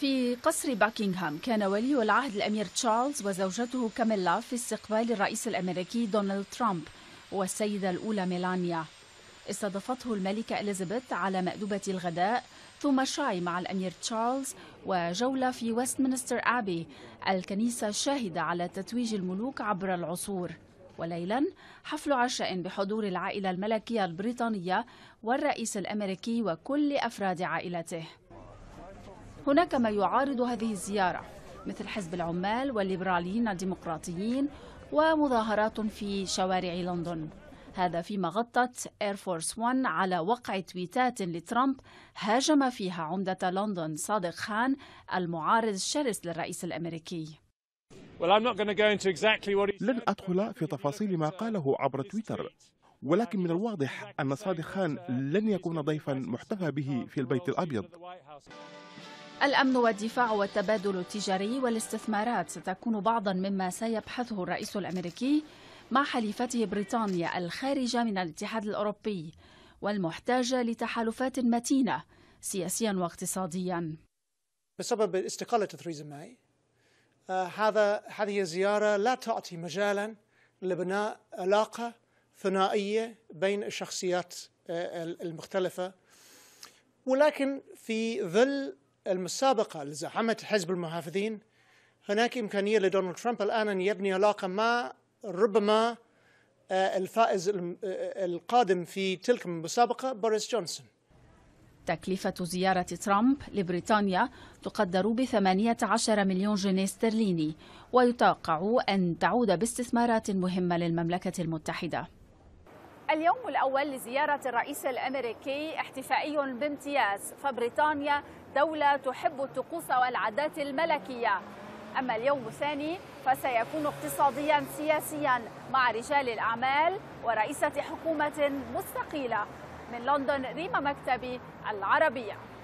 في قصر باكنغهام كان ولي العهد الأمير تشارلز وزوجته كاميلا في استقبال الرئيس الأمريكي دونالد ترامب والسيدة الأولى ميلانيا استضافته الملكة إليزابيث على مأدبة الغداء ثم شاي مع الأمير تشارلز وجولة في ويستمنستر أبي الكنيسة الشاهدة على تتويج الملوك عبر العصور وليلا حفل عشاء بحضور العائلة الملكية البريطانية والرئيس الأمريكي وكل أفراد عائلته هناك ما يعارض هذه الزيارة مثل حزب العمال والليبراليين الديمقراطيين ومظاهرات في شوارع لندن هذا فيما غطت اير فورس 1 على وقع تويتات لترامب هاجم فيها عمدة لندن صادق خان المعارض الشرس للرئيس الأمريكي لن أدخل في تفاصيل ما قاله عبر تويتر ولكن من الواضح أن صادق خان لن يكون ضيفا محتفى به في البيت الأبيض الأمن والدفاع والتبادل التجاري والاستثمارات ستكون بعضا مما سيبحثه الرئيس الأمريكي مع حليفته بريطانيا الخارجة من الاتحاد الأوروبي والمحتاجة لتحالفات متينة سياسيا واقتصاديا بسبب استقالة تريزا ماي آه، هذا هذه الزيارة لا تعطي مجالا لبناء علاقة ثنائية بين الشخصيات آه، المختلفة ولكن في ظل السابقة اللي حزب المحافظين هناك إمكانية لدونالد ترامب الآن أن يبني علاقة مع ربما آه، الفائز آه، القادم في تلك المسابقة بوريس جونسون تكلفة زيارة ترامب لبريطانيا تقدر ب 18 مليون جنيه استرليني ويتوقع أن تعود باستثمارات مهمة للمملكة المتحدة اليوم الأول لزيارة الرئيس الأمريكي احتفائي بامتياز فبريطانيا دولة تحب الطقوس والعادات الملكية أما اليوم الثاني فسيكون اقتصاديا سياسيا مع رجال الأعمال ورئيسة حكومة مستقيلة من لندن ريما مكتبي العربية